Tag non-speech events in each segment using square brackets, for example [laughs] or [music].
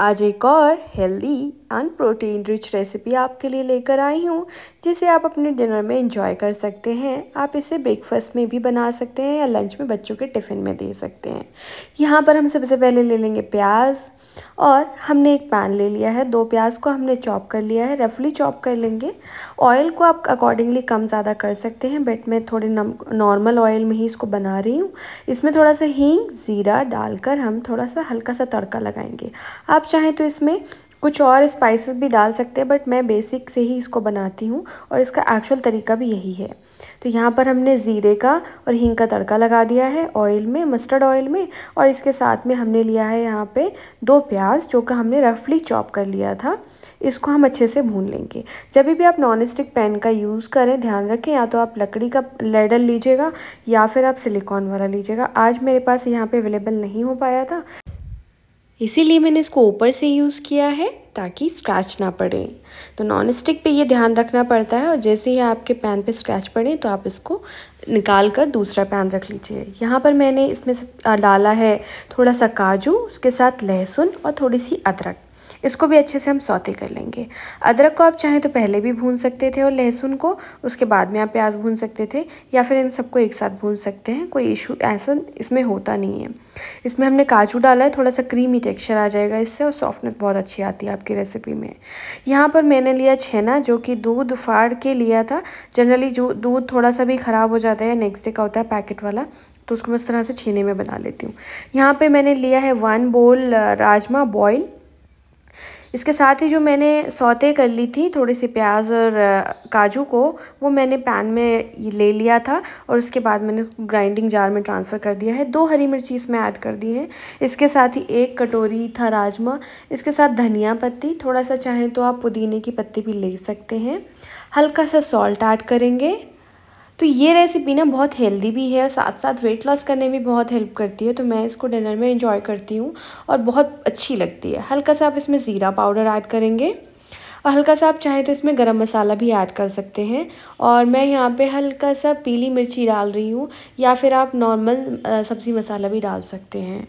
आज एक और healthy and protein rich recipe आपके लिए लेकर आई हूँ जिसे आप अपने डिनर में इंजॉय कर सकते हैं आप इसे ब्रेकफास्ट में भी बना सकते हैं या लंच में बच्चों के टिफ़िन में दे सकते हैं यहाँ पर हम सबसे पहले ले लेंगे प्याज और हमने एक पैन ले लिया है दो प्याज को हमने चॉप कर लिया है रफली चॉप कर लेंगे ऑयल को आप अकॉर्डिंगली कम ज़्यादा कर सकते हैं बट मैं थोड़े नॉर्मल ऑयल में ही इसको बना रही हूँ इसमें थोड़ा सा हींग ज़ीरा डालकर हम थोड़ा सा हल्का सा तड़का लगाएंगे आप चाहें तो इसमें कुछ और स्पाइसेस भी डाल सकते हैं बट मैं बेसिक से ही इसको बनाती हूँ और इसका एक्चुअल तरीका भी यही है तो यहाँ पर हमने ज़ीरे का और हींग का तड़का लगा दिया है ऑयल में मस्टर्ड ऑयल में और इसके साथ में हमने लिया है यहाँ पे दो प्याज जो कि हमने रफली चॉप कर लिया था इसको हम अच्छे से भून लेंगे जब भी आप नॉन स्टिक पैन का यूज़ करें ध्यान रखें या तो आप लकड़ी का लेडल लीजिएगा या फिर आप सिलिकॉन वाला लीजिएगा आज मेरे पास यहाँ पर अवेलेबल नहीं हो पाया था इसीलिए मैंने इसको ऊपर से यूज़ किया है ताकि स्क्रैच ना पड़े तो नॉन स्टिक पर यह ध्यान रखना पड़ता है और जैसे ही आपके पैन पे स्क्रैच पड़े तो आप इसको निकाल कर दूसरा पैन रख लीजिए यहाँ पर मैंने इसमें डाला है थोड़ा सा काजू उसके साथ लहसुन और थोड़ी सी अदरक इसको भी अच्छे से हम सौते कर लेंगे अदरक को आप चाहें तो पहले भी भून सकते थे और लहसुन को उसके बाद में आप प्याज भून सकते थे या फिर इन सबको एक साथ भून सकते हैं कोई इशू ऐसा इसमें होता नहीं है इसमें हमने काजू डाला है थोड़ा सा क्रीमी टेक्स्चर आ जाएगा इससे और सॉफ्टनेस बहुत अच्छी आती है आपकी रेसिपी में यहाँ पर मैंने लिया छेना जो कि दूध फाड़ के लिया था जनरली जो दूध थोड़ा सा भी ख़राब हो जाता है नेक्स्ट डे का होता है पैकेट वाला तो उसको मैं इस तरह से छीने में बना लेती हूँ यहाँ पे मैंने लिया है वन बोल राजमा बॉयल इसके साथ ही जो मैंने सौते कर ली थी थोड़ी सी प्याज और काजू को वो मैंने पैन में ले लिया था और उसके बाद मैंने ग्राइंडिंग जार में ट्रांसफ़र कर दिया है दो हरी मिर्ची इसमें ऐड कर दी है इसके साथ ही एक कटोरी था राजमा इसके साथ धनिया पत्ती थोड़ा सा चाहें तो आप पुदीने की पत्ती भी ले सकते हैं हल्का सा सॉल्ट ऐड करेंगे तो ये रेसिपी ना बहुत हेल्दी भी है और साथ साथ वेट लॉस करने में बहुत हेल्प करती है तो मैं इसको डिनर में इंजॉय करती हूँ और बहुत अच्छी लगती है हल्का सा आप इसमें ज़ीरा पाउडर ऐड करेंगे और हल्का सा आप चाहें तो इसमें गरम मसाला भी ऐड कर सकते हैं और मैं यहाँ पे हल्का सा पीली मिर्ची डाल रही हूँ या फिर आप नॉर्मल सब्ज़ी मसाला भी डाल सकते हैं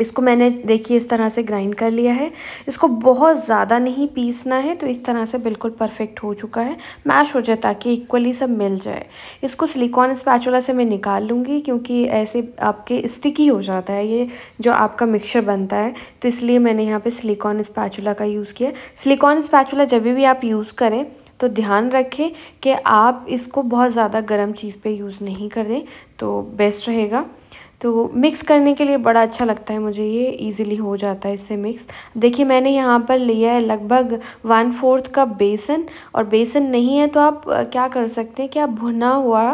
इसको मैंने देखिए इस तरह से ग्राइंड कर लिया है इसको बहुत ज़्यादा नहीं पीसना है तो इस तरह से बिल्कुल परफेक्ट हो चुका है मैश हो जाए ताकि इक्वली सब मिल जाए इसको सिलिकॉन स्पैचुला से मैं निकाल लूँगी क्योंकि ऐसे आपके स्टिकी हो जाता है ये जो आपका मिक्सचर बनता है तो इसलिए मैंने यहाँ पर सिलिकॉन स्पैचुला का यूज़ किया सिलिकॉन स्पैचुला जब भी आप यूज़ करें तो ध्यान रखें कि आप इसको बहुत ज़्यादा गर्म चीज़ पर यूज़ नहीं करें तो बेस्ट रहेगा तो मिक्स करने के लिए बड़ा अच्छा लगता है मुझे ये इजीली हो जाता है इससे मिक्स देखिए मैंने यहाँ पर लिया है लगभग वन फोर्थ कप बेसन और बेसन नहीं है तो आप क्या कर सकते हैं कि आप भुना हुआ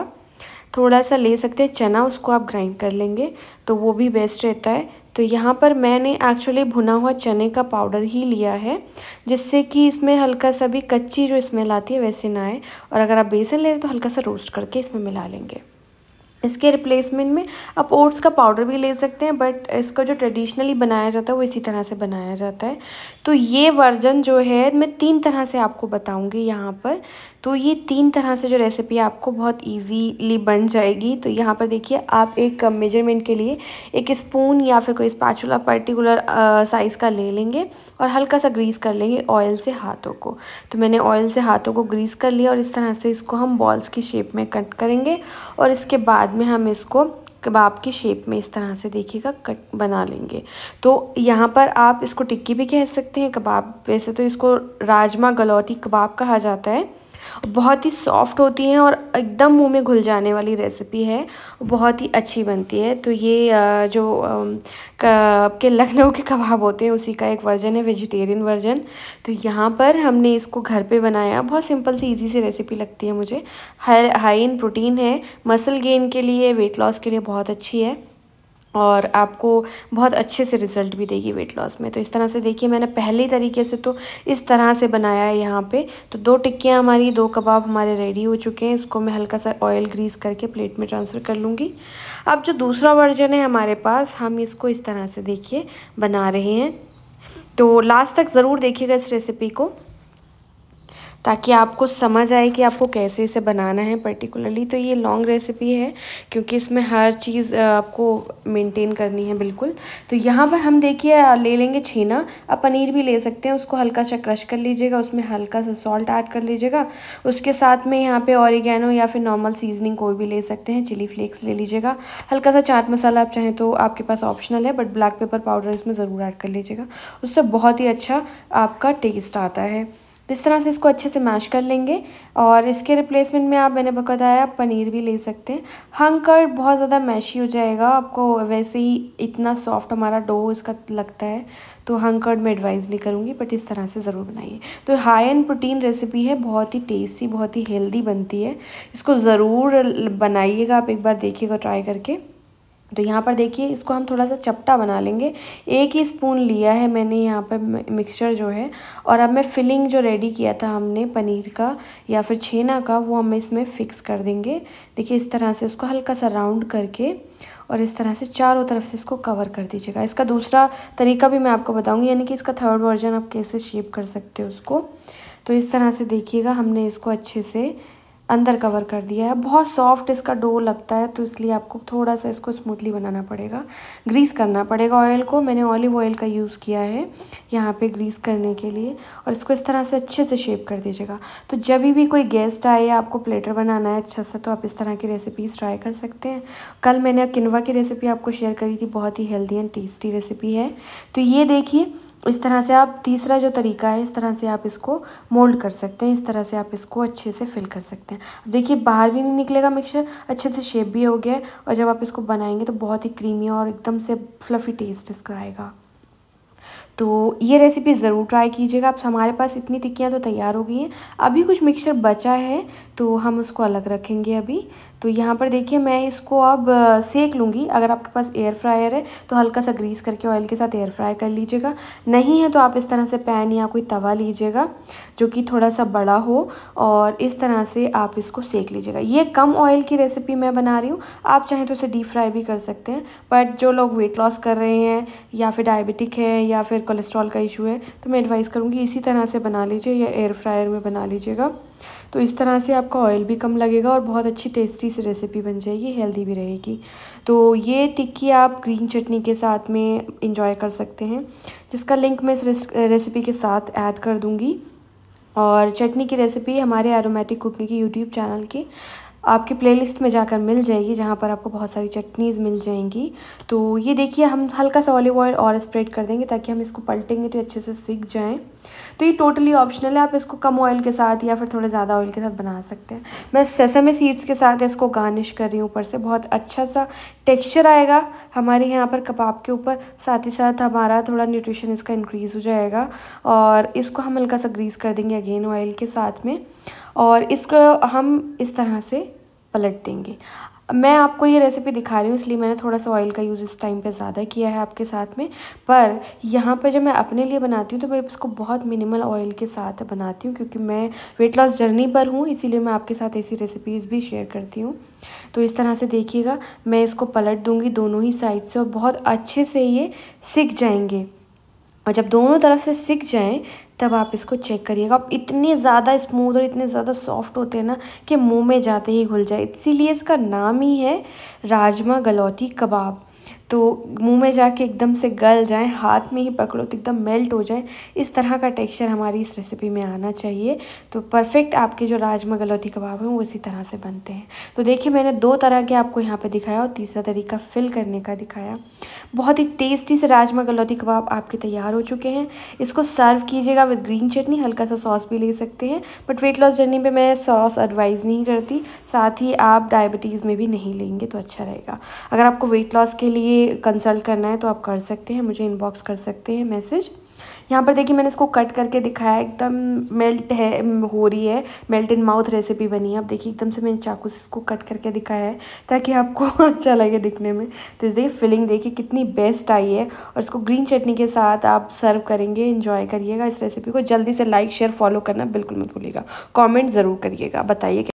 थोड़ा सा ले सकते हैं चना उसको आप ग्राइंड कर लेंगे तो वो भी बेस्ट रहता है तो यहाँ पर मैंने एक्चुअली भुना हुआ चने का पाउडर ही लिया है जिससे कि इसमें हल्का सा भी कच्ची जो स्मेल आती है वैसे ना आए और अगर आप बेसन ले रहे तो हल्का सा रोस्ट करके इसमें मिला लेंगे इसके रिप्लेसमेंट में आप ओट्स का पाउडर भी ले सकते हैं बट इसका जो ट्रेडिशनली बनाया जाता है वो इसी तरह से बनाया जाता है तो ये वर्जन जो है मैं तीन तरह से आपको बताऊंगी यहाँ पर तो ये तीन तरह से जो रेसिपी आपको बहुत इजीली बन जाएगी तो यहाँ पर देखिए आप एक मेजरमेंट के लिए एक स्पून या फिर कोई स्पैचुला पर्टिकुलर साइज़ का ले लेंगे और हल्का सा ग्रीस कर लेंगे ऑयल से हाथों को तो मैंने ऑयल से हाथों को ग्रीस कर लिया और इस तरह से इसको हम बॉल्स की शेप में कट करेंगे और इसके बाद में हम इसको कबाब की शेप में इस तरह से देखिएगा कट बना लेंगे तो यहाँ पर आप इसको टिक्की भी कह सकते हैं कबाब वैसे तो इसको राजमा गलौटी कबाब कहा जाता है बहुत ही सॉफ्ट होती हैं और एकदम मुंह में घुल जाने वाली रेसिपी है बहुत ही अच्छी बनती है तो ये जो आपके लखनऊ के कबाब होते हैं उसी का एक वर्जन है वेजिटेरियन वर्जन तो यहाँ पर हमने इसको घर पे बनाया बहुत सिंपल सी इजी सी रेसिपी लगती है मुझे हाई इन प्रोटीन है मसल गेन के लिए वेट लॉस के लिए बहुत अच्छी है और आपको बहुत अच्छे से रिज़ल्ट भी देगी वेट लॉस में तो इस तरह से देखिए मैंने पहले तरीके से तो इस तरह से बनाया है यहाँ पे तो दो टिक्कियाँ हमारी दो कबाब हमारे रेडी हो चुके हैं इसको मैं हल्का सा ऑयल ग्रीस करके प्लेट में ट्रांसफ़र कर लूँगी अब जो दूसरा वर्जन है हमारे पास हम इसको इस तरह से देखिए बना रहे हैं तो लास्ट तक ज़रूर देखिएगा इस रेसिपी को ताकि आपको समझ आए कि आपको कैसे इसे बनाना है पर्टिकुलरली तो ये लॉन्ग रेसिपी है क्योंकि इसमें हर चीज़ आपको मेंटेन करनी है बिल्कुल तो यहाँ पर हम देखिए ले लेंगे छीना अब पनीर भी ले सकते हैं उसको हल्का सा क्रश कर लीजिएगा उसमें हल्का सा सॉल्ट ऐड कर लीजिएगा उसके साथ में यहाँ पे ऑरिगेनो या फिर नॉर्मल सीजनिंग कोई भी ले सकते हैं चिली फ्लेक्स ले लीजिएगा हल्का सा चाट मसाला आप चाहें तो आपके पास ऑप्शनल है बट ब्लैक पेपर पाउडर इसमें ज़रूर ऐड कर लीजिएगा उससे बहुत ही अच्छा आपका टेस्ट आता है इस तरह से इसको अच्छे से मैश कर लेंगे और इसके रिप्लेसमेंट में आप मैंने बताया पनीर भी ले सकते हैं हंग कर्ड बहुत ज़्यादा मैशी हो जाएगा आपको वैसे ही इतना सॉफ्ट हमारा डो इसका लगता है तो हंग कर्ड मैं एडवाइज़ नहीं करूँगी बट इस तरह से ज़रूर बनाइए तो हाई एंड प्रोटीन रेसिपी है बहुत ही टेस्टी बहुत ही हेल्दी बनती है इसको ज़रूर बनाइएगा आप एक बार देखिएगा ट्राई करके तो यहाँ पर देखिए इसको हम थोड़ा सा चपटा बना लेंगे एक ही स्पून लिया है मैंने यहाँ पर मिक्सचर जो है और अब मैं फिलिंग जो रेडी किया था हमने पनीर का या फिर छेना का वो हम इसमें फ़िक्स कर देंगे देखिए इस तरह से उसको हल्का सा राउंड करके और इस तरह से चारों तरफ से इसको कवर कर दीजिएगा इसका दूसरा तरीका भी मैं आपको बताऊँगी यानी कि इसका थर्ड वर्जन आप कैसे शेप कर सकते हो उसको तो इस तरह से देखिएगा हमने इसको अच्छे से अंदर कवर कर दिया है बहुत सॉफ्ट इसका डो लगता है तो इसलिए आपको थोड़ा सा इसको स्मूथली बनाना पड़ेगा ग्रीस करना पड़ेगा ऑयल को मैंने ऑलिव ऑयल का यूज़ किया है यहाँ पे ग्रीस करने के लिए और इसको इस तरह से अच्छे से शेप कर दीजिएगा तो जब भी कोई गेस्ट आए या आपको प्लेटर बनाना है अच्छा सा तो आप इस तरह की रेसिपीज़ ट्राई कर सकते हैं कल मैंने किनवा की रेसिपी आपको शेयर करी थी बहुत ही हेल्दी एंड टेस्टी रेसिपी है तो ये देखिए इस तरह से आप तीसरा जो तरीका है इस तरह से आप इसको मोल्ड कर सकते हैं इस तरह से आप इसको अच्छे से फिल कर सकते हैं अब देखिए बाहर भी नहीं निकलेगा मिक्सचर अच्छे से शेप भी हो गया है और जब आप इसको बनाएंगे तो बहुत ही क्रीमी और एकदम से फ्लफ़ी टेस्ट इसका आएगा तो ये रेसिपी ज़रूर ट्राई कीजिएगा अब हमारे पास इतनी टिक्कियाँ तो तैयार हो गई हैं अभी कुछ मिक्सचर बचा है तो हम उसको अलग रखेंगे अभी तो यहाँ पर देखिए मैं इसको अब सेक लूँगी अगर आपके पास एयर फ्रायर है तो हल्का सा ग्रीस करके ऑयल के साथ एयर फ्राई कर लीजिएगा नहीं है तो आप इस तरह से पैन या कोई तवा लीजिएगा जो कि थोड़ा सा बड़ा हो और इस तरह से आप इसको सेक लीजिएगा ये कम ऑयल की रेसिपी मैं बना रही हूँ आप चाहें तो इसे डीप फ्राई भी कर सकते हैं बट जो लोग वेट लॉस कर रहे हैं या फिर डायबिटिक है या फिर कोलेस्ट्रॉल का इशू है तो मैं एडवाइस करूँगी इसी तरह से बना लीजिए या एयर फ्रायर में बना लीजिएगा तो इस तरह से आपका ऑयल भी कम लगेगा और बहुत अच्छी टेस्टी सी रेसिपी बन जाएगी हेल्दी भी रहेगी तो ये टिक्की आप ग्रीन चटनी के साथ में इंजॉय कर सकते हैं जिसका लिंक मैं इस रेसिपी के साथ ऐड कर दूँगी और चटनी की रेसिपी हमारे एरोमेटिक कुकिंग के यूट्यूब चैनल के आपके प्लेलिस्ट में जाकर मिल जाएगी जहाँ पर आपको बहुत सारी चटनीज़ मिल जाएंगी तो ये देखिए हम हल्का सा ऑलिव ऑयल और स्प्रेड कर देंगे ताकि हम इसको पलटेंगे तो अच्छे से सीख जाएँ तो ये टोटली ऑप्शनल है आप इसको कम ऑयल के साथ या फिर थोड़े ज़्यादा ऑयल के साथ बना सकते हैं मैं सेसमे सीड्स के साथ इसको गार्निश कर रही हूँ ऊपर से बहुत अच्छा सा टेक्स्चर आएगा हमारे यहाँ पर कबाब के ऊपर साथ ही साथ हमारा थोड़ा न्यूट्रिशन इसका इंक्रीज़ हो जाएगा और इसको हम हल्का सा ग्रीस कर देंगे अगेन ऑयल के साथ में और इसको हम इस तरह से पलट देंगे मैं आपको ये रेसिपी दिखा रही हूँ इसलिए मैंने थोड़ा सा ऑयल का यूज़ इस टाइम पे ज़्यादा किया है आपके साथ में पर यहाँ पर जब मैं अपने लिए बनाती हूँ तो मैं इसको बहुत मिनिमल ऑयल के साथ बनाती हूँ क्योंकि मैं वेट लॉस जर्नी पर हूँ इसीलिए मैं आपके साथ ऐसी रेसिपीज़ भी शेयर करती हूँ तो इस तरह से देखिएगा मैं इसको पलट दूँगी दोनों ही साइड से और बहुत अच्छे से ये सीख जाएंगे और जब दोनों तरफ से सीख जाएँ तब आप इसको चेक करिएगा आप इतने ज़्यादा स्मूथ और इतने ज़्यादा सॉफ्ट होते हैं ना कि मुंह में जाते ही घुल जाए इसीलिए इसका नाम ही है राजमा गलौती कबाब तो मुंह में जाके एकदम से गल जाए हाथ में ही पकड़ो तो एकदम मेल्ट हो जाए इस तरह का टेक्सचर हमारी इस रेसिपी में आना चाहिए तो परफेक्ट आपके जो राजमा गलौटी कबाब हैं वो इसी तरह से बनते हैं तो देखिए मैंने दो तरह के आपको यहाँ पे दिखाया और तीसरा तरीका फिल करने का दिखाया बहुत ही टेस्टी से राजमा गलौटी कबाब आपके तैयार हो चुके हैं इसको सर्व कीजिएगा विद ग्रीन चटनी हल्का सा सॉस भी ले सकते हैं बट वेट लॉस जर्नी पर मैं सॉस एडवाइज़ नहीं करती साथ ही आप डायबिटीज़ में भी नहीं लेंगे तो अच्छा रहेगा अगर आपको वेट लॉस के लिए कंसल्ट करना है तो आप कर सकते हैं मुझे इनबॉक्स कर सकते हैं मैसेज यहाँ पर देखिए मैंने इसको कट करके दिखाया एकदम मेल्ट है हो रही है मेल्ट इन माउथ रेसिपी बनी है आप देखिए एकदम से मैंने चाकू से इसको कट करके दिखाया है ताकि आपको [laughs] अच्छा लगे दिखने में तो इस देखिए फिलिंग देखिए कितनी बेस्ट आई है और इसको ग्रीन चटनी के साथ आप सर्व करेंगे इन्जॉय करिएगा इस रेसिपी को जल्दी से लाइक शेयर फॉलो करना बिल्कुल मत भूलिएगा कॉमेंट ज़रूर करिएगा बताइए